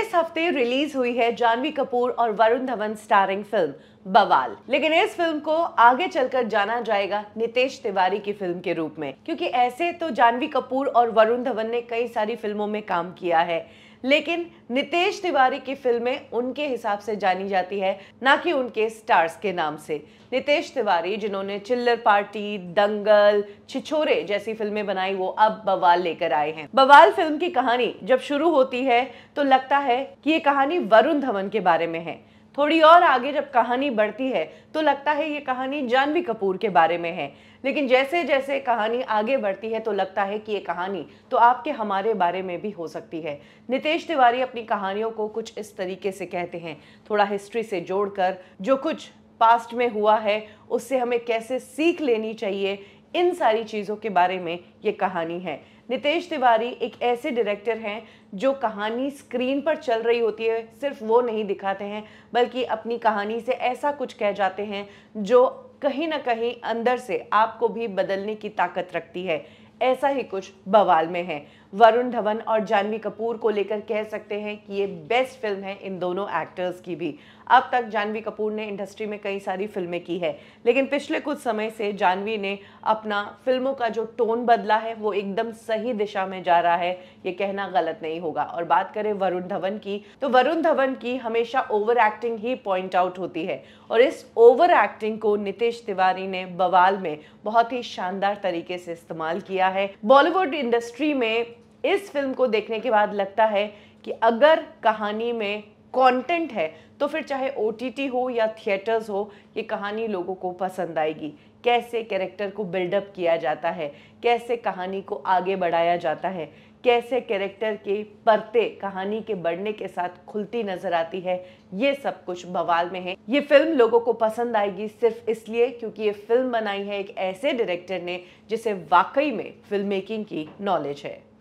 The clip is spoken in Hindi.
इस हफ्ते रिलीज हुई है जानवी कपूर और वरुण धवन स्टारिंग फिल्म बवाल लेकिन इस फिल्म को आगे चलकर जाना जाएगा नितेश तिवारी की फिल्म के रूप में क्योंकि ऐसे तो जानवी कपूर और वरुण धवन ने कई सारी फिल्मों में काम किया है लेकिन नितेश तिवारी की फिल्में उनके हिसाब से जानी जाती है ना कि उनके स्टार्स के नाम से नितेश तिवारी जिन्होंने चिल्लर पार्टी दंगल छिछोरे जैसी फिल्में बनाई वो अब बवाल लेकर आए हैं बवाल फिल्म की कहानी जब शुरू होती है तो लगता है कि ये कहानी वरुण धवन के बारे में है थोड़ी और आगे जब कहानी बढ़ती है तो लगता है ये कहानी जानवी कपूर के बारे में है लेकिन जैसे जैसे कहानी आगे बढ़ती है तो लगता है कि ये कहानी तो आपके हमारे बारे में भी हो सकती है नितेश तिवारी अपनी कहानियों को कुछ इस तरीके से कहते हैं थोड़ा हिस्ट्री से जोड़कर जो कुछ पास्ट में हुआ है उससे हमें कैसे सीख लेनी चाहिए इन सारी चीज़ों के बारे में ये कहानी है नितेश तिवारी एक ऐसे डायरेक्टर हैं जो कहानी स्क्रीन पर चल रही होती है सिर्फ वो नहीं दिखाते हैं बल्कि अपनी कहानी से ऐसा कुछ कह जाते हैं जो कहीं ना कहीं अंदर से आपको भी बदलने की ताकत रखती है ऐसा ही कुछ बवाल में है वरुण धवन और जानवी कपूर को लेकर कह सकते हैं कि ये बेस्ट फिल्म है इन दोनों एक्टर्स की भी अब तक जानवी कपूर ने इंडस्ट्री में कई सारी फिल्में की है लेकिन पिछले कुछ समय से जानवी ने अपना फिल्मों का जो टोन बदला है वो एकदम सही दिशा में जा रहा है ये कहना गलत नहीं होगा और बात करें वरुण धवन की तो वरुण धवन की हमेशा ओवर एक्टिंग ही पॉइंट आउट होती है और इस ओवर एक्टिंग को नितेश तिवारी ने बवाल में बहुत ही शानदार तरीके से इस्तेमाल किया है बॉलीवुड इंडस्ट्री में इस फिल्म को देखने के बाद लगता है कि अगर कहानी में कंटेंट है तो फिर चाहे ओ हो या थिएटर्स हो ये कहानी लोगों को पसंद आएगी कैसे कैरेक्टर को बिल्डअप किया जाता है कैसे कहानी को आगे बढ़ाया जाता है कैसे कैरेक्टर के परते कहानी के बढ़ने के साथ खुलती नजर आती है ये सब कुछ बवाल में है ये फिल्म लोगों को पसंद आएगी सिर्फ इसलिए क्योंकि ये फिल्म बनाई है एक ऐसे डायरेक्टर ने जिसे वाकई में फिल्म मेकिंग की नॉलेज है